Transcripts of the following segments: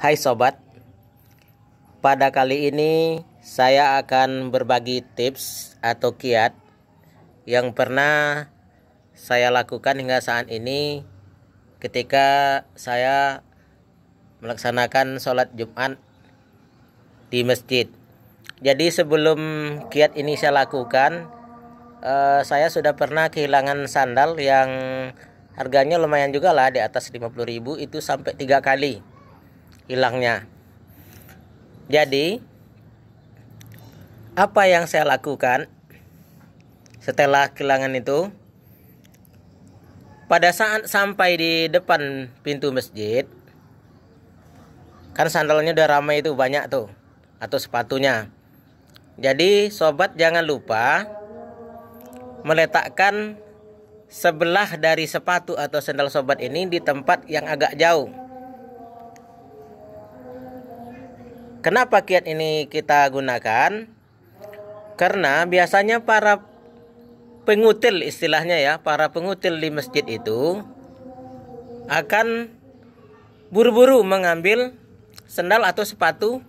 Hai sobat, pada kali ini saya akan berbagi tips atau kiat yang pernah saya lakukan hingga saat ini ketika saya melaksanakan sholat Jumat di masjid. Jadi sebelum kiat ini saya lakukan, eh, saya sudah pernah kehilangan sandal yang harganya lumayan juga lah di atas 50.000 itu sampai tiga kali hilangnya. Jadi apa yang saya lakukan setelah kehilangan itu pada saat sampai di depan pintu masjid kan sandalnya udah ramai itu banyak tuh atau sepatunya jadi sobat jangan lupa meletakkan sebelah dari sepatu atau sandal sobat ini di tempat yang agak jauh Kenapa kiat ini kita gunakan? Karena biasanya para pengutil istilahnya ya, para pengutil di masjid itu akan buru-buru mengambil sendal atau sepatu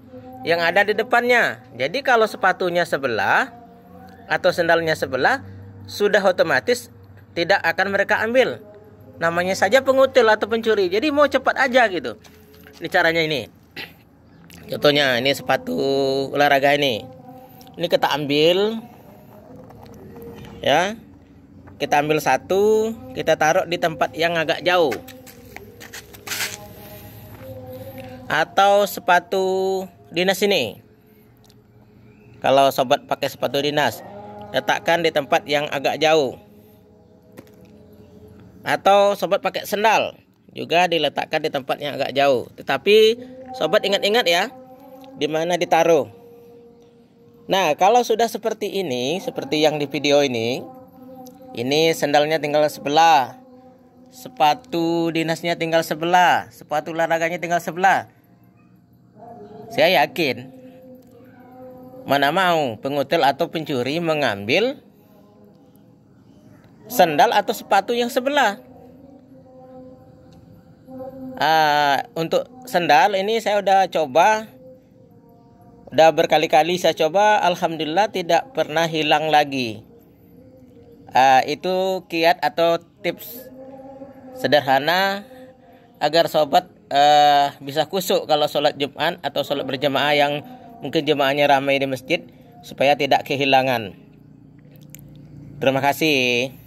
yang ada di depannya. Jadi kalau sepatunya sebelah atau sendalnya sebelah sudah otomatis tidak akan mereka ambil. Namanya saja pengutil atau pencuri. Jadi mau cepat aja gitu. Ini caranya ini contohnya ini sepatu olahraga ini ini kita ambil ya kita ambil satu kita taruh di tempat yang agak jauh atau sepatu dinas ini kalau sobat pakai sepatu dinas letakkan di tempat yang agak jauh atau sobat pakai sendal juga diletakkan di tempat yang agak jauh tetapi Sobat ingat-ingat ya, di mana ditaruh. Nah, kalau sudah seperti ini, seperti yang di video ini, ini sendalnya tinggal sebelah, sepatu dinasnya tinggal sebelah, sepatu olahraganya tinggal sebelah. Saya yakin, mana mau pengutil atau pencuri mengambil sendal atau sepatu yang sebelah uh, untuk sendal ini saya udah coba udah berkali-kali saya coba alhamdulillah tidak pernah hilang lagi uh, itu kiat atau tips sederhana agar sobat uh, bisa kusuk kalau sholat Jumat atau sholat berjamaah yang mungkin jemaahnya ramai di masjid supaya tidak kehilangan. Terima kasih.